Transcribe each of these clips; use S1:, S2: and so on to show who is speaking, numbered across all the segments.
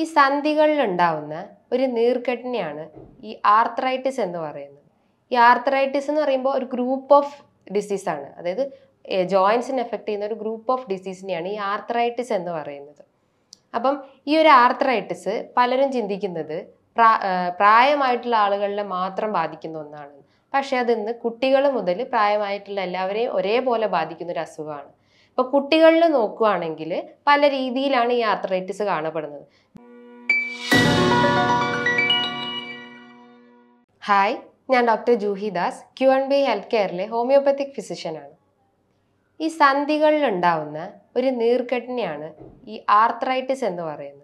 S1: ഈ സന്ധികളിലുണ്ടാവുന്ന ഒരു നീർക്കെട്ടിനെയാണ് ഈ ആർത്രൈറ്റിസ് എന്ന് പറയുന്നത് ഈ ആർത്രൈറ്റിസ് എന്ന് പറയുമ്പോൾ ഒരു ഗ്രൂപ്പ് ഓഫ് ഡിസീസാണ് അതായത് ജോയിൻസിന് എഫക്റ്റ് ചെയ്യുന്ന ഒരു ഗ്രൂപ്പ് ഓഫ് ഡിസീസിനെയാണ് ഈ ആർത്രൈറ്റിസ് എന്ന് പറയുന്നത് അപ്പം ഈ ഒരു ആർത്രൈറ്റിസ് പലരും ചിന്തിക്കുന്നത് പ്രായമായിട്ടുള്ള ആളുകളിൽ മാത്രം ബാധിക്കുന്ന ഒന്നാണ് പക്ഷേ അതിന്ന് കുട്ടികൾ മുതൽ പ്രായമായിട്ടുള്ള എല്ലാവരെയും ഒരേപോലെ ബാധിക്കുന്ന ഒരു അസുഖമാണ് ഇപ്പോൾ കുട്ടികളിൽ നോക്കുകയാണെങ്കിൽ പല രീതിയിലാണ് ഈ ആർത്രൈറ്റിസ് കാണപ്പെടുന്നത് ഹായ് ഞാൻ doctor Juhi Das Q and B health കെയറിലെ ഹോമിയോപ്പത്തിക് ഫിസിഷ്യനാണ് ഈ സന്ധികളിലുണ്ടാവുന്ന ഒരു നീർക്കെട്ടിനെയാണ് ഈ ആർത്രൈറ്റിസ് എന്ന് പറയുന്നത്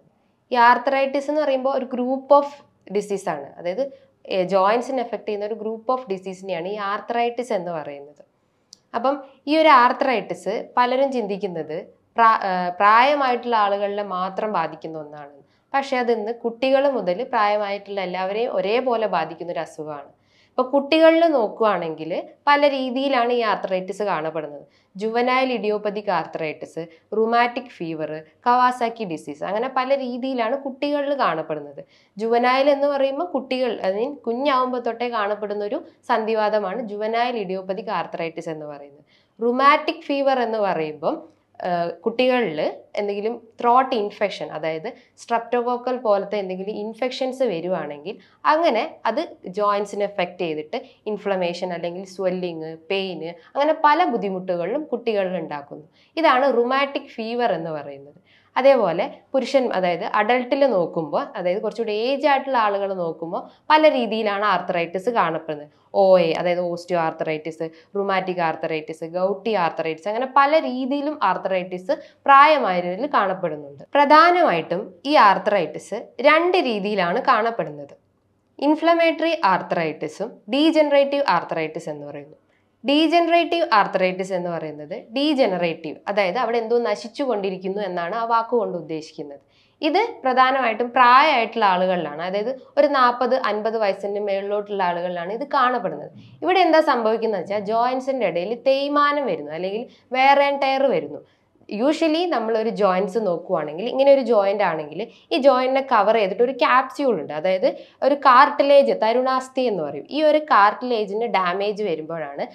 S1: ഈ ആർത്രൈറ്റിസ് എന്ന് പറയുമ്പോൾ ഒരു ഗ്രൂപ്പ് ഓഫ് ഡിസീസാണ് അതായത് ജോയിൻസിന് എഫക്റ്റ് ചെയ്യുന്ന ഒരു ഗ്രൂപ്പ് ഓഫ് ഡിസീസിനെയാണ് ഈ ആർത്രൈറ്റിസ് എന്ന് പറയുന്നത് അപ്പം ഈ ഒരു ആർത്രൈറ്റിസ് പലരും ചിന്തിക്കുന്നത് പ്രായമായിട്ടുള്ള ആളുകളിൽ മാത്രം ബാധിക്കുന്ന ഒന്നാണ് പക്ഷേ അതിന്ന് കുട്ടികൾ മുതൽ പ്രായമായിട്ടുള്ള എല്ലാവരെയും ഒരേപോലെ ബാധിക്കുന്ന ഒരു അസുഖമാണ് ഇപ്പോൾ കുട്ടികളിൽ നോക്കുകയാണെങ്കിൽ പല രീതിയിലാണ് ഈ ആർത്രൈറ്റിസ് കാണപ്പെടുന്നത് juvenile idiopathic arthritis rheumatic fever Kawasaki disease അങ്ങനെ പല രീതിയിലാണ് കുട്ടികളിൽ കാണപ്പെടുന്നത് ജുവനായൽ എന്ന് പറയുമ്പോൾ കുട്ടികൾ ഐ മീൻ കുഞ്ഞാവുമ്പോൾ തൊട്ടേ കാണപ്പെടുന്ന ഒരു സന്ധിവാദമാണ് ജുവനായൽ ഇഡിയോപ്പതിക് ആർത്രൈറ്റിസ് എന്ന് പറയുന്നത് റുമാറ്റിക് ഫീവർ എന്ന് പറയുമ്പം കുട്ടികളിൽ എന്തെങ്കിലും ത്രോട്ട് ഇൻഫെക്ഷൻ അതായത് സ്ട്രപ്റ്റോകോക്കൽ പോലത്തെ എന്തെങ്കിലും ഇൻഫെക്ഷൻസ് വരുവാണെങ്കിൽ അങ്ങനെ അത് ജോയിൻസിനെ എഫക്റ്റ് ചെയ്തിട്ട് ഇൻഫ്ലമേഷൻ അല്ലെങ്കിൽ സ്വെല്ലിങ് പെയിന് അങ്ങനെ പല ബുദ്ധിമുട്ടുകളിലും കുട്ടികളിൽ ഉണ്ടാക്കുന്നു ഇതാണ് റുമാറ്റിക് ഫീവർ എന്ന് പറയുന്നത് അതേപോലെ പുരുഷൻ അതായത് അഡൾട്ടിൽ നോക്കുമ്പോൾ അതായത് കുറച്ചുകൂടി ഏജ് ആയിട്ടുള്ള ആളുകൾ നോക്കുമ്പോൾ പല രീതിയിലാണ് ആർത്തറൈറ്റിസ് കാണപ്പെടുന്നത് ഒ എ അതായത് osteoarthritis rheumatic arthritis gouty arthritis അങ്ങനെ പല രീതിയിലും ആർത്തറൈറ്റിസ് പ്രായമായതിൽ കാണപ്പെടുന്നുണ്ട് പ്രധാനമായിട്ടും ഈ ആർത്തറൈറ്റിസ് രണ്ട് രീതിയിലാണ് കാണപ്പെടുന്നത് ഇൻഫ്ലമേറ്ററി ആർത്തറൈറ്റിസും ഡീജനറേറ്റീവ് ആർത്തറൈറ്റിസ് എന്ന് പറയുന്നു ഡീജനറേറ്റീവ് ആർത്തറൈറ്റിസ് എന്ന് പറയുന്നത് ഡീജനറേറ്റീവ് അതായത് അവിടെ എന്തോ നശിച്ചു കൊണ്ടിരിക്കുന്നു എന്നാണ് ആ വാക്കുകൊണ്ട് ഉദ്ദേശിക്കുന്നത് ഇത് പ്രധാനമായിട്ടും പ്രായമായിട്ടുള്ള ആളുകളിലാണ് അതായത് ഒരു നാൽപ്പത് അൻപത് വയസ്സിന് മേളിലോട്ടുള്ള ആളുകളിലാണ് ഇത് കാണപ്പെടുന്നത് ഇവിടെ എന്താ സംഭവിക്കുന്നത് വെച്ചാൽ ജോയിൻസിൻ്റെ ഇടയിൽ തേയ്മാനം വരുന്നു അല്ലെങ്കിൽ വേറെ ടയർ വരുന്നു യൂഷ്വലി നമ്മളൊരു ജോയിൻറ്റ്സ് നോക്കുവാണെങ്കിൽ ഇങ്ങനെ ഒരു ജോയിൻ്റ് ആണെങ്കിൽ ഈ ജോയിൻറ്റിനെ കവർ ചെയ്തിട്ട് ഒരു ക്യാപ്സ്യൂൾ ഉണ്ട് അതായത് ഒരു കാർട്ടിലേജ് തരുണാസ്ഥി എന്ന് പറയും ഈ ഒരു കാർട്ടിലേജിന് ഡാമേജ് വരുമ്പോഴാണ്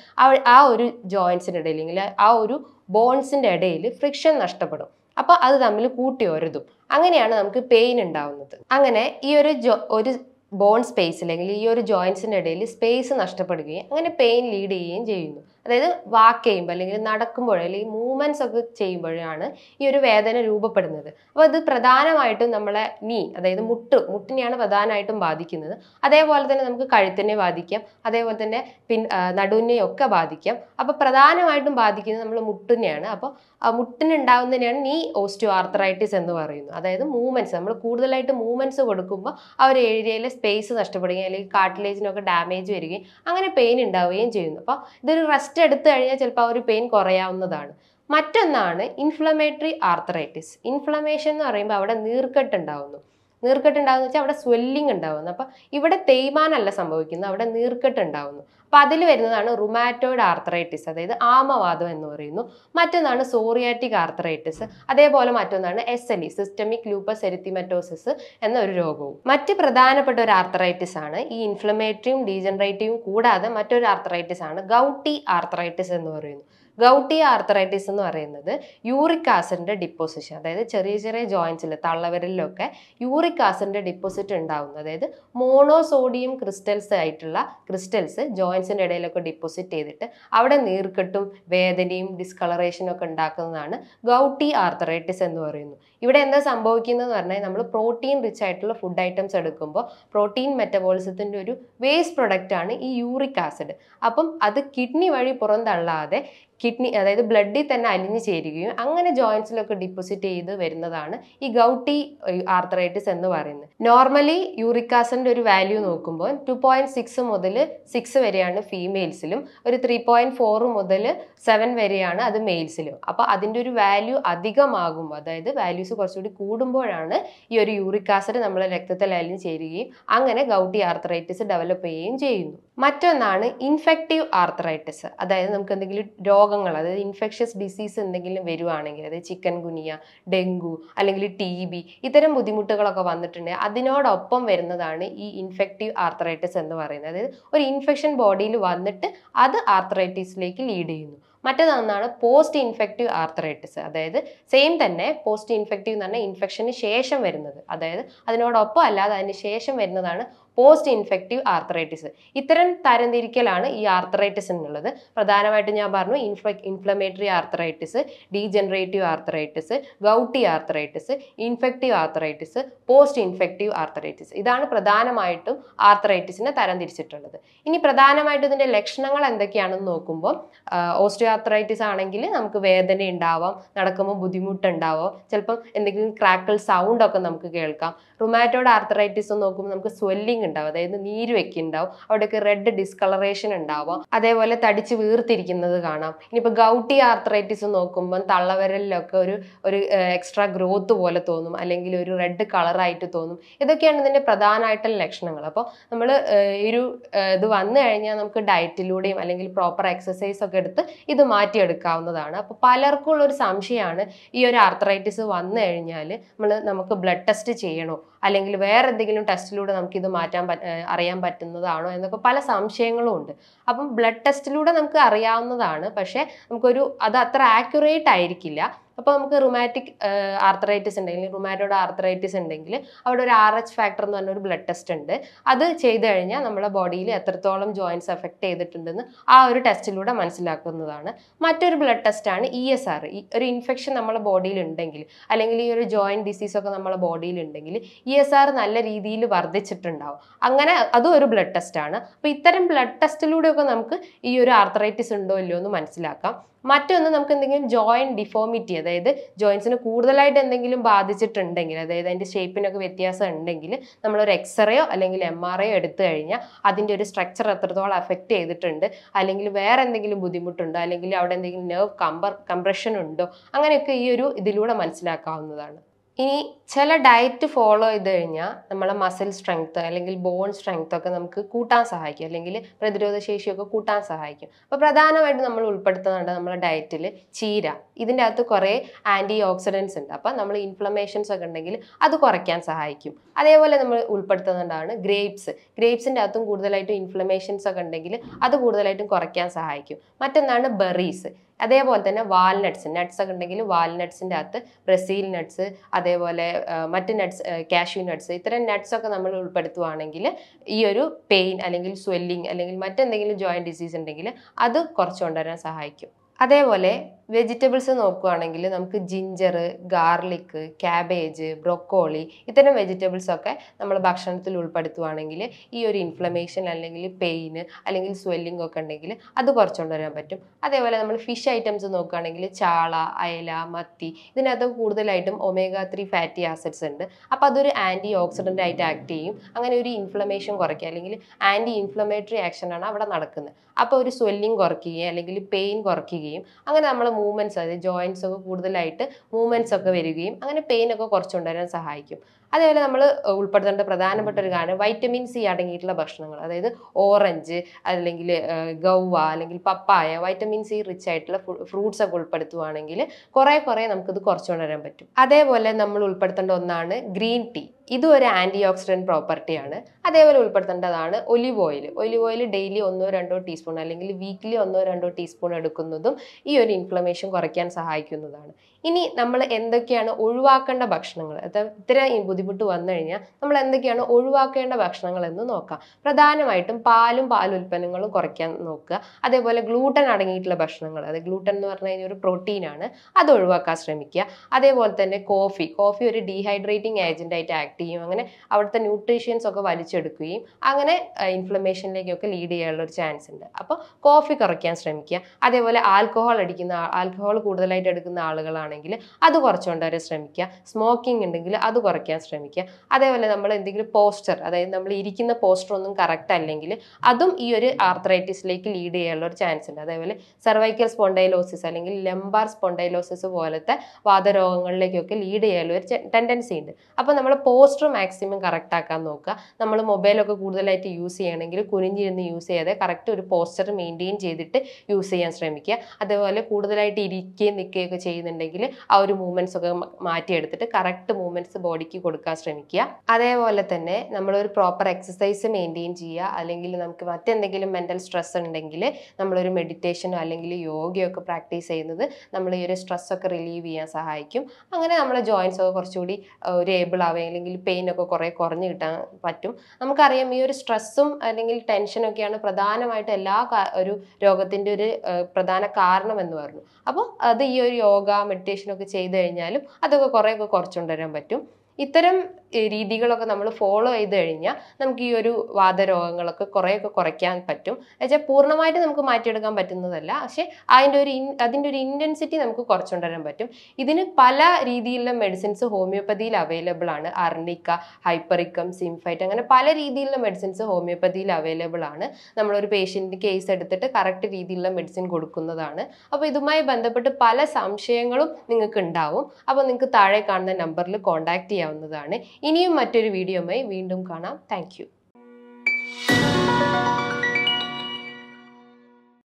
S1: ആ ഒരു ജോയിൻസിൻ്റെ ഇടയിൽ അല്ലെങ്കിൽ ആ ഒരു ബോൺസിൻ്റെ ഇടയിൽ ഫ്രിക്ഷൻ നഷ്ടപ്പെടും അപ്പോൾ അത് തമ്മിൽ കൂട്ടി ഒരതും അങ്ങനെയാണ് നമുക്ക് പെയിൻ ഉണ്ടാവുന്നത് അങ്ങനെ ഈ ഒരു ഒരു ബോൺ സ്പേസ് അല്ലെങ്കിൽ ഈ ഒരു ജോയിൻസിൻ്റെ ഇടയിൽ സ്പേസ് നഷ്ടപ്പെടുകയും അങ്ങനെ പെയിൻ ലീഡ് ചെയ്യുകയും ചെയ്യുന്നു അതായത് വാക്ക് ചെയ്യുമ്പോൾ അല്ലെങ്കിൽ നടക്കുമ്പോൾ അല്ലെങ്കിൽ മൂവ്മെൻറ്റ്സ് ഒക്കെ ചെയ്യുമ്പോഴാണ് ഈ ഒരു വേദന രൂപപ്പെടുന്നത് അപ്പോൾ അത് പ്രധാനമായിട്ടും നമ്മളെ നീ അതായത് മുട്ട് മുട്ടിനെയാണ് പ്രധാനമായിട്ടും ബാധിക്കുന്നത് അതേപോലെ തന്നെ നമുക്ക് കഴുത്തിനെ ബാധിക്കാം അതേപോലെ തന്നെ പിൻ നടുവിനെ ഒക്കെ ബാധിക്കാം അപ്പോൾ പ്രധാനമായിട്ടും ബാധിക്കുന്നത് നമ്മൾ മുട്ടിനെയാണ് അപ്പോൾ മുട്ടിനുണ്ടാവുന്നതിനെയാണ് നീ ഓസ്റ്റിയോ ആർത്തറൈറ്റിസ് എന്ന് പറയുന്നത് അതായത് മൂവ്മെൻറ്റ്സ് നമ്മൾ കൂടുതലായിട്ട് മൂവ്മെൻറ്റ്സ് കൊടുക്കുമ്പോൾ ആ ഒരു ഏരിയയിലെ സ്പേസ് നഷ്ടപ്പെടുകയും അല്ലെങ്കിൽ കാർട്ടിലേജിനൊക്കെ ഡാമേജ് വരികയും അങ്ങനെ പെയിൻ ഉണ്ടാവുകയും ചെയ്യുന്നു അപ്പോൾ ഇതൊരു റെസ്റ്റ് റെസ്റ്റ് എടുത്തു കഴിഞ്ഞാൽ ചിലപ്പോൾ ആ ഒരു പെയിൻ കുറയാവുന്നതാണ് മറ്റൊന്നാണ് ഇൻഫ്ലമേറ്ററി ആർത്തറൈറ്റിസ് ഇൻഫ്ലമേഷൻ എന്ന് പറയുമ്പോൾ അവിടെ നീർക്കെട്ട് ഉണ്ടാവുന്നു നീർക്കെട്ട് ഉണ്ടാകുന്ന വെച്ചാൽ അവിടെ സ്വെല്ലിംഗ് ഉണ്ടാവുന്നു അപ്പം ഇവിടെ തേയ്മാനല്ല സംഭവിക്കുന്നത് അവിടെ നീർക്കെട്ട് ഉണ്ടാവുന്നു അപ്പോൾ അതിൽ വരുന്നതാണ് റുമാറ്റോയിഡ് ആർത്രൈറ്റിസ് അതായത് ആമവാദം എന്ന് പറയുന്നു മറ്റൊന്നാണ് സോറിയാറ്റിക് ആർത്തറൈറ്റിസ് അതേപോലെ മറ്റൊന്നാണ് S L E systemic lupus erythematosus എന്ന ഒരു രോഗവും മറ്റ് പ്രധാനപ്പെട്ട ഒരു ആർത്രൈറ്റിസ് ആണ് ഈ ഇൻഫ്ലമേറ്ററിയും ഡീജനറേറ്റീവും കൂടാതെ മറ്റൊരു ആർത്രൈറ്റിസ് ആണ് ഗൗട്ടി ആർത്രൈറ്റിസ് എന്ന് പറയുന്നു ഗൗട്ടി ആർത്തറൈറ്റിസ് എന്ന് പറയുന്നത് യൂറിക് ആസിഡിന്റെ ഡിപ്പോസിഷൻ അതായത് ചെറിയ ചെറിയ ജോയിൻസിൽ തള്ളവരിലൊക്കെ യൂറിക് ആസിഡിന്റെ ഡിപ്പോസിറ്റ് ഉണ്ടാകുന്നു അതായത് മോണോസോഡിയം ക്രിസ്റ്റൽസ് ആയിട്ടുള്ള ക്രിസ്റ്റൽസ് ജോയിൻ പോയിന്റ്സിൻ്റെ ഇടയിലൊക്കെ ഡിപ്പോസിറ്റ് ചെയ്തിട്ട് അവിടെ നീർക്കെട്ടും വേദനയും ഡിസ്കളറേഷനും ഒക്കെ ഉണ്ടാക്കുന്നതാണ് ഗൗട്ടി ആർത്തറൈറ്റിസ് എന്ന് പറയുന്നു ഇവിടെ എന്താ സംഭവിക്കുന്നതെന്ന് പറഞ്ഞാൽ നമ്മൾ പ്രോട്ടീൻ റിച്ച് ആയിട്ടുള്ള ഫുഡ് ഐറ്റംസ് എടുക്കുമ്പോൾ പ്രോട്ടീൻ മെറ്റബോളിസത്തിൻ്റെ ഒരു വേസ്റ്റ് പ്രൊഡക്റ്റാണ് ഈ യൂറിക് ആസിഡ് അപ്പം അത് കിഡ്നി വഴി പുറന്തള്ളാതെ കിഡ്നി അതായത് ബ്ലഡിൽ തന്നെ അലിഞ്ഞു ചേരുകയും അങ്ങനെ ജോയിൻസിലൊക്കെ ഡിപ്പോസിറ്റ് ചെയ്ത് വരുന്നതാണ് ഈ ഗൗട്ടി ആർത്തറൈറ്റിസ് എന്ന് പറയുന്നത് നോർമലി യൂറിക്കാസിൻ്റെ ഒരു വാല്യൂ നോക്കുമ്പോൾ ടു പോയിൻറ്റ് സിക്സ് മുതൽ സിക്സ് വരെയാണ് ഫീമെയിൽസിലും ഒരു ത്രീ പോയിൻറ്റ് ഫോർ മുതൽ സെവൻ വരെയാണ് അത് മെയിൽസിലും അപ്പോൾ അതിൻ്റെ ഒരു വാല്യൂ അധികമാകുമ്പോൾ അതായത് വാല്യൂസ് കുറച്ചുകൂടി കൂടുമ്പോഴാണ് ഈ ഒരു യൂറിക്കാസിഡ് നമ്മളെ രക്തത്തിൽ അലിഞ്ഞു ചേരുകയും അങ്ങനെ ഗൗട്ടി ആർത്തറൈറ്റിസ് ഡെവലപ്പ് ചെയ്യുകയും ചെയ്യുന്നു മറ്റൊന്നാണ് ഇൻഫെക്റ്റീവ് ആർത്തറൈറ്റിസ് അതായത് നമുക്ക് എന്തെങ്കിലും രോഗങ്ങൾ അതായത് ഇൻഫെക്ഷ്യസ് ഡിസീസ് എന്തെങ്കിലും വരുവാണെങ്കിൽ അതായത് ചിക്കൻ ഗുനിയ ഡെങ്കു അല്ലെങ്കിൽ ടി ബി ഇത്തരം ബുദ്ധിമുട്ടുകളൊക്കെ വന്നിട്ടുണ്ടെങ്കിൽ അതിനോടൊപ്പം വരുന്നതാണ് ഈ ഇൻഫെക്റ്റീവ് ആർത്രൈറ്റിസ് എന്ന് പറയുന്നത് അതായത് ഒരു ഇൻഫെക്ഷൻ ബോഡിയിൽ വന്നിട്ട് അത് ആർത്രൈറ്റിസിലേക്ക് ലീഡ് ചെയ്യുന്നു മറ്റൊന്നാണ് പോസ്റ്റ് ഇൻഫെക്റ്റീവ് ആർത്രൈറ്റിസ് അതായത് സെയിം തന്നെ പോസ്റ്റ് ഇൻഫെക്റ്റീവ് എന്ന് പറഞ്ഞാൽ ഇൻഫെക്ഷന് ശേഷം വരുന്നത് അതായത് അതിനോടൊപ്പം അല്ലാതെ അതിന് ശേഷം വരുന്നതാണ് പോസ്റ്റ് ഇൻഫെക്റ്റീവ് ആർത്തറൈറ്റിസ് ഇത്തരം തരംതിരിക്കലാണ് ഈ ആർത്തറൈറ്റിസ് എന്നുള്ളത് പ്രധാനമായിട്ട് ഞാൻ പറഞ്ഞു inflammatory arthritis degenerative arthritis gouty arthritis infective arthritis post infective arthritis ഇതാണ് പ്രധാനമായിട്ടും ആർത്തറൈറ്റിസിനെ തരംതിരിച്ചിട്ടുള്ളത് ഇനി പ്രധാനമായിട്ട് ഇതിൻ്റെ ലക്ഷണങ്ങൾ എന്തൊക്കെയാണെന്ന് നോക്കുമ്പോൾ ഓസ്റ്റിയോ ആർത്തറൈറ്റിസ് ആണെങ്കിൽ നമുക്ക് വേദന ഉണ്ടാവാം നടക്കുമ്പോൾ ബുദ്ധിമുട്ടുണ്ടാവാം ചിലപ്പം എന്തെങ്കിലും ക്രാക്കിൾ സൗണ്ട് ഒക്കെ നമുക്ക് കേൾക്കാം റുമാറ്റോഡ് ആർത്തറൈറ്റിസ് നോക്കുമ്പോൾ നമുക്ക് സ്വെല്ലിംഗ് ഉണ്ടാവും അതായത് നീര് വെക്കുണ്ടാവും അവിടെയൊക്കെ റെഡ് ഡിസ്കളറേഷൻ ഉണ്ടാവാം അതേപോലെ തടിച്ച് വീർത്തിരിക്കുന്നത് കാണാം ഇനിയിപ്പോൾ ഗൗട്ടി ആർത്രൈറ്റിസ് നോക്കുമ്പം തള്ളവരലിലൊക്കെ ഒരു ഒരു എക്സ്ട്രാ ഗ്രോത്ത് പോലെ തോന്നും അല്ലെങ്കിൽ ഒരു റെഡ് കളറായിട്ട് തോന്നും ഇതൊക്കെയാണ് ഇതിൻ്റെ പ്രധാനമായിട്ടുള്ള ലക്ഷണങ്ങൾ അപ്പോൾ നമ്മൾ ഒരു ഇത് വന്നു കഴിഞ്ഞാൽ നമുക്ക് ഡയറ്റിലൂടെയും അല്ലെങ്കിൽ പ്രോപ്പർ എക്സസൈസ് ഒക്കെ എടുത്ത് ഇത് മാറ്റിയെടുക്കാവുന്നതാണ് അപ്പോൾ പലർക്കും ഉള്ളൊരു സംശയമാണ് ഈ ഒരു ആർത്രൈറ്റിസ് വന്നു കഴിഞ്ഞാൽ നമ്മൾ നമുക്ക് ബ്ലഡ് ടെസ്റ്റ് ചെയ്യണോ അല്ലെങ്കിൽ വേറെ എന്തെങ്കിലും ടെസ്റ്റിലൂടെ നമുക്കിത് മാറ്റാൻ മാറ്റാൻ അറിയാൻ പറ്റുന്നതാണോ എന്നൊക്കെ പല സംശയങ്ങളും ഉണ്ട് അപ്പം ബ്ലഡ് ടെസ്റ്റിലൂടെ നമുക്ക് അറിയാവുന്നതാണ് പക്ഷേ നമുക്കൊരു അത് അത്ര ആക്യുറേറ്റ് ആയിരിക്കില്ല അപ്പോൾ നമുക്ക് റുമാറ്റിക് ആർത്തറൈറ്റിസ് ഉണ്ടെങ്കിൽ റുമാറ്റോഡ് ആർത്തറൈറ്റിസ് ഉണ്ടെങ്കിൽ അവിടെ ഒരു ആർ എച്ച് ഫാക്ടർ എന്ന് പറഞ്ഞൊരു ഒരു ബ്ലഡ് ടെസ്റ്റ് ഉണ്ട് അത് ചെയ്ത് കഴിഞ്ഞാൽ നമ്മുടെ ബോഡിയിൽ എത്രത്തോളം ജോയിൻസ് എഫക്ട് ചെയ്തിട്ടുണ്ടെന്ന് ആ ഒരു ടെസ്റ്റിലൂടെ മനസ്സിലാക്കുന്നതാണ് മറ്റൊരു ബ്ലഡ് ടെസ്റ്റാണ് ഇ എസ് ആർ ഒരു ഇൻഫെക്ഷൻ നമ്മുടെ ബോഡിയിൽ ഉണ്ടെങ്കിൽ അല്ലെങ്കിൽ ഈ ഒരു ജോയിൻറ്റ് ഡിസീസൊക്കെ നമ്മുടെ ബോഡിയിൽ ഉണ്ടെങ്കിൽ ഇ എസ് ആർ നല്ല രീതിയിൽ വർദ്ധിച്ചിട്ടുണ്ടാവും അങ്ങനെ അതും ഒരു ബ്ലഡ് ടെസ്റ്റാണ് അപ്പോൾ ഇത്തരം ബ്ലഡ് ടെസ്റ്റിലൂടെയൊക്കെ നമുക്ക് ഈ ഒരു ആർത്തറൈറ്റിസ് ഉണ്ടോ ഇല്ലയോ എന്ന് മനസ്സിലാക്കാം മറ്റൊന്ന് നമുക്ക് എന്തെങ്കിലും ജോയിൻറ്റ് ഡിഫോമിറ്റി അതായത് ജോയിൻസിന് കൂടുതലായിട്ട് എന്തെങ്കിലും ബാധിച്ചിട്ടുണ്ടെങ്കിൽ അതായത് അതിൻ്റെ ഷേപ്പിനൊക്കെ വ്യത്യാസം ഉണ്ടെങ്കിൽ നമ്മളൊരു എക്സ്റേയോ അല്ലെങ്കിൽ എം ആർ ഐയോ എടുത്തു കഴിഞ്ഞാൽ അതിൻ്റെ ഒരു സ്ട്രക്ചർ എത്രത്തോളം അഫക്റ്റ് ചെയ്തിട്ടുണ്ട് അല്ലെങ്കിൽ വേറെ എന്തെങ്കിലും ബുദ്ധിമുട്ടുണ്ടോ അല്ലെങ്കിൽ അവിടെ എന്തെങ്കിലും നെർവ് കമ്പർ കംപ്രഷൻ ഉണ്ടോ അങ്ങനെയൊക്കെ ഈ ഒരു ഇതിലൂടെ മനസ്സിലാക്കാവുന്നതാണ് ഇനി ചില ഡയറ്റ് ഫോളോ ചെയ്ത് കഴിഞ്ഞാൽ നമ്മളെ മസിൽ സ്ട്രെങ്ത് അല്ലെങ്കിൽ ബോൺ സ്ട്രെങ്ത് ഒക്കെ നമുക്ക് കൂട്ടാൻ സഹായിക്കും അല്ലെങ്കിൽ പ്രതിരോധ ശേഷിയൊക്കെ കൂട്ടാൻ സഹായിക്കും അപ്പോൾ പ്രധാനമായിട്ട് നമ്മൾ ഉൾപ്പെടുത്തുന്നുണ്ട് നമ്മുടെ ഡയറ്റിൽ ചീര ഇതിൻ്റെ അകത്ത് കുറേ ആൻറ്റി ഓക്സിഡൻസ് ഉണ്ട് അപ്പോൾ നമ്മൾ ഇൻഫ്ലമേഷൻസ് ഒക്കെ ഉണ്ടെങ്കിൽ അത് കുറയ്ക്കാൻ സഹായിക്കും അതേപോലെ നമ്മൾ ഉൾപ്പെടുത്തുന്നുണ്ടാണ് ഗ്രേപ്സ് ഗ്രേപ്സിൻ്റെ അകത്തും കൂടുതലായിട്ടും ഇൻഫ്ലമേഷൻസ് ഒക്കെ ഉണ്ടെങ്കിൽ അത് കൂടുതലായിട്ടും കുറയ്ക്കാൻ സഹായിക്കും മറ്റൊന്നാണ് ബെറീസ് അതേപോലെ തന്നെ വാൽനട്ട്സ് നട്ട്സ് ഒക്കെ ഉണ്ടെങ്കിൽ വാൽനട്ട്സിൻ്റെ അകത്ത് ബ്രസീൽ നട്ട്സ് അതേപോലെ മറ്റ് നട്ട്സ് കാഷ്യൂ നട്ട്സ് ഇത്തരം നട്ട്സ് ഒക്കെ നമ്മൾ ഉൾപ്പെടുത്തുവാണെങ്കിൽ ഈ ഒരു പെയിൻ അല്ലെങ്കിൽ സ്വെല്ലിങ് അല്ലെങ്കിൽ മറ്റെന്തെങ്കിലും ജോയിൻറ്റ് ഡിസീസ് ഉണ്ടെങ്കിൽ അത് കുറച്ചുകൊണ്ടുവരാൻ സഹായിക്കും അതേപോലെ വെജിറ്റബിൾസ് നോക്കുകയാണെങ്കിൽ നമുക്ക് ജിഞ്ചർ ഗാർലിക് ക്യാബേജ് ബ്രൊക്കോളി ഇത്തരം വെജിറ്റബിൾസ് ഒക്കെ നമ്മൾ ഭക്ഷണത്തിൽ ഉൾപ്പെടുത്തുകയാണെങ്കിൽ ഈ ഒരു ഇൻഫ്ലമേഷൻ അല്ലെങ്കിൽ പെയിന് അല്ലെങ്കിൽ സ്വെല്ലിംഗ് ഒക്കെ ഉണ്ടെങ്കിൽ അത് കുറച്ചുകൊണ്ടുവരാൻ പറ്റും അതേപോലെ നമ്മൾ ഫിഷ് ഐറ്റംസ് നോക്കുകയാണെങ്കിൽ ചാള അയല മത്തി ഇതിനകത്ത് കൂടുതലായിട്ടും ഒമേഗ ത്രീ ഫാറ്റി ആസിഡ്സ് ഉണ്ട് അപ്പോൾ അതൊരു ആൻറ്റി ഓക്സിഡൻ്റ് ആയിട്ട് ആക്ട് ചെയ്യും അങ്ങനെ ഒരു ഇൻഫ്ലമേഷൻ കുറയ്ക്കുക അല്ലെങ്കിൽ ആൻറ്റി ഇൻഫ്ലമേറ്ററി ആക്ഷനാണ് അവിടെ നടക്കുന്നത് അപ്പോൾ ഒരു സ്വെല്ലിംഗ് കുറയ്ക്കുകയും അല്ലെങ്കിൽ പെയിൻ കുറയ്ക്കുകയും വരികയും അങ്ങനെ നമ്മൾ മൂവ്മെൻറ്റ്സ് അതായത് ജോയിൻസ് ഒക്കെ കൂടുതലായിട്ട് മൂവ്മെൻറ്റ്സ് ഒക്കെ വരികയും അങ്ങനെ പെയിൻ ഒക്കെ കുറച്ചുണ്ടായിരുന്നു സഹായിക്കും അതേപോലെ നമ്മൾ ഉൾപ്പെടുത്തേണ്ട പ്രധാനപ്പെട്ട ഒരു കാര്യം വൈറ്റമിൻ സി അടങ്ങിയിട്ടുള്ള ഭക്ഷണങ്ങൾ അതായത് ഓറഞ്ച് അല്ലെങ്കിൽ ഗവ്വ അല്ലെങ്കിൽ പപ്പായ വൈറ്റമിൻ സി റിച്ച് ആയിട്ടുള്ള ഫ്രൂട്ട്സ് ഒക്കെ ഉൾപ്പെടുത്തുവാണെങ്കിൽ കുറേ കുറേ നമുക്കിത് കുറച്ചുകൊണ്ടുവരാൻ പറ്റും അതേപോലെ നമ്മൾ ഉൾപ്പെടുത്തേണ്ട ഒന്നാണ് ഗ്രീൻ ടീ ഇതും ഒരു ആൻറ്റി ഓക്സിഡൻറ്റ് പ്രോപ്പർട്ടിയാണ് അതേപോലെ ഉൾപ്പെടുത്തേണ്ടതാണ് olive oil olive oil daily ഒന്നോ രണ്ടോ ടീസ്പൂൺ അല്ലെങ്കിൽ വീക്കിലി ഒന്നോ രണ്ടോ ടീസ്പൂൺ എടുക്കുന്നതും ഈ ഒരു ഇൻഫ്ലമേഷൻ കുറയ്ക്കാൻ സഹായിക്കുന്നതാണ് ഇനി നമ്മൾ എന്തൊക്കെയാണ് ഒഴിവാക്കേണ്ട ഭക്ഷണങ്ങൾ ഇത്തരം ബുദ്ധിമുട്ട് വന്നു കഴിഞ്ഞാൽ നമ്മൾ എന്തൊക്കെയാണ് ഒഴിവാക്കേണ്ട ഭക്ഷണങ്ങൾ എന്ന് നോക്കാം പ്രധാനമായിട്ടും പാലും പാലുൽപ്പന്നങ്ങളും കുറയ്ക്കാൻ നോക്കുക അതേപോലെ ഗ്ലൂട്ടൻ അടങ്ങിയിട്ടുള്ള ഭക്ഷണങ്ങൾ അതായത് ഗ്ലൂട്ടൻ എന്ന് പറഞ്ഞു കഴിഞ്ഞാൽ ഒരു പ്രോട്ടീനാണ് അത് ഒഴിവാക്കാൻ ശ്രമിക്കുക അതേപോലെ തന്നെ കോഫി കോഫി ഒരു ഡീഹൈഡ്രേറ്റിംഗ് ഏജൻ്റായിട്ട് ആക്ട് ചെയ്യും അങ്ങനെ അവിടുത്തെ ന്യൂട്രീഷ്യൻസ് ഒക്കെ വലിച്ചു പിടിച്ചെടുക്കുകയും അങ്ങനെ ഇൻഫ്ലമേഷനിലേക്കൊക്കെ ലീഡ് ചെയ്യാനുള്ള ഒരു ചാൻസ് ഉണ്ട് അപ്പോൾ കോഫി കുറയ്ക്കാൻ ശ്രമിക്കുക അതേപോലെ ആൽക്കഹോൾ അടിക്കുന്ന ആൽക്കഹോൾ കൂടുതലായിട്ട് എടുക്കുന്ന ആളുകളാണെങ്കിൽ അത് വരെ ശ്രമിക്കുക സ്മോക്കിംഗ് ഉണ്ടെങ്കിൽ അത് കുറയ്ക്കാൻ ശ്രമിക്കുക അതേപോലെ നമ്മൾ എന്തെങ്കിലും പോസ്റ്റർ അതായത് നമ്മൾ ഇരിക്കുന്ന പോസ്റ്റർ ഒന്നും കറക്റ്റ് അല്ലെങ്കിൽ അതും ഈ ഒരു ആർത്രൈറ്റിസിലേക്ക് ലീഡ് ചെയ്യാനുള്ള ഒരു ചാൻസ് ഉണ്ട് അതേപോലെ സെർവൈക്കൽ സ്പോണ്ടൈലോസിസ് അല്ലെങ്കിൽ ലെമ്പാർ സ്പോണ്ടൈലോസിസ് പോലത്തെ വാദരോഗങ്ങളിലേക്കൊക്കെ ലീഡ് ചെയ്യാനുള്ള ഒരു ടെൻഡൻസി ഉണ്ട് അപ്പോൾ നമ്മൾ പോസ്റ്റർ മാക്സിമം കറക്റ്റ് ആക്കാൻ നോക്കുക നമ്മൾ മൊബൈലൊക്കെ കൂടുതലായിട്ട് യൂസ് ചെയ്യണമെങ്കിൽ കുനിഞ്ഞിരുന്ന് യൂസ് ചെയ്യാതെ കറക്റ്റ് ഒരു പോസ്റ്റർ മെയിൻറ്റെയിൻ ചെയ്തിട്ട് യൂസ് ചെയ്യാൻ ശ്രമിക്കുക അതുപോലെ കൂടുതലായിട്ട് ഇരിക്കുകയും നിൽക്കുകയൊക്കെ ചെയ്യുന്നുണ്ടെങ്കിൽ ആ ഒരു മൂവ്മെൻറ്റ്സ് ഒക്കെ മാറ്റിയെടുത്തിട്ട് കറക്റ്റ് മൂവ്മെൻറ്റ്സ് ബോഡിക്ക് കൊടുക്കാൻ ശ്രമിക്കുക അതേപോലെ തന്നെ നമ്മളൊരു പ്രോപ്പർ എക്സസൈസ് മെയിൻറ്റെയിൻ ചെയ്യുക അല്ലെങ്കിൽ നമുക്ക് മറ്റെന്തെങ്കിലും മെൻ്റൽ സ്ട്രെസ് ഉണ്ടെങ്കിൽ നമ്മളൊരു മെഡിറ്റേഷനോ അല്ലെങ്കിൽ യോഗയൊക്കെ പ്രാക്ടീസ് ചെയ്യുന്നത് നമ്മൾ ഈ ഒരു സ്ട്രെസ്സൊക്കെ റിലീവ് ചെയ്യാൻ സഹായിക്കും അങ്ങനെ നമ്മളെ ജോയിൻസ് ഒക്കെ കുറച്ചുകൂടി ഒരു ഏബിൾ ആവുക അല്ലെങ്കിൽ പെയിൻ ഒക്കെ കുറേ കുറഞ്ഞു കിട്ടാൻ പറ്റും നമുക്കറിയാം ഈ ഒരു സ്ട്രെസ്സും അല്ലെങ്കിൽ ടെൻഷനും ഒക്കെയാണ് പ്രധാനമായിട്ട് എല്ലാ ഒരു രോഗത്തിൻ്റെ ഒരു പ്രധാന കാരണം എന്ന് പറഞ്ഞു അപ്പോൾ അത് ഈ ഒരു യോഗ മെഡിറ്റേഷൻ ഒക്കെ ചെയ്തു കഴിഞ്ഞാലും അതൊക്കെ കുറേയൊക്കെ കുറച്ചുകൊണ്ടുവരാൻ പറ്റും ഇത്തരം രീതികളൊക്കെ നമ്മൾ ഫോളോ ചെയ്ത് കഴിഞ്ഞാൽ നമുക്ക് ഈ ഒരു വാദരോഗങ്ങളൊക്കെ കുറേയൊക്കെ കുറയ്ക്കാൻ പറ്റും എന്നുവെച്ചാൽ പൂർണ്ണമായിട്ട് നമുക്ക് മാറ്റിയെടുക്കാൻ പറ്റുന്നതല്ല പക്ഷെ അതിൻ്റെ ഒരു അതിൻ്റെ ഒരു ഇൻറ്റൻസിറ്റി നമുക്ക് കുറച്ചുകൊണ്ടുവരാൻ പറ്റും ഇതിന് പല രീതിയിലുള്ള മെഡിസിൻസ് ഹോമിയോപ്പതിയിൽ അവൈലബിൾ ആണ് അർണിക്ക ഹൈപ്പറിക്കം സിംഫൈറ്റ് അങ്ങനെ പല രീതിയിലുള്ള മെഡിസിൻസ് ഹോമിയോപ്പതിയിൽ അവൈലബിൾ ആണ് നമ്മളൊരു പേഷ്യൻ്റ് കേസ് എടുത്തിട്ട് കറക്റ്റ് രീതിയിലുള്ള മെഡിസിൻ കൊടുക്കുന്നതാണ് അപ്പോൾ ഇതുമായി ബന്ധപ്പെട്ട് പല സംശയങ്ങളും നിങ്ങൾക്ക് ഉണ്ടാവും അപ്പോൾ നിങ്ങൾക്ക് താഴെ കാണുന്ന നമ്പറിൽ കോൺടാക്ട് ചെയ്യാം ചെയ്യാവുന്നതാണ് ഇനിയും മറ്റൊരു വീഡിയോയുമായി വീണ്ടും കാണാം താങ്ക്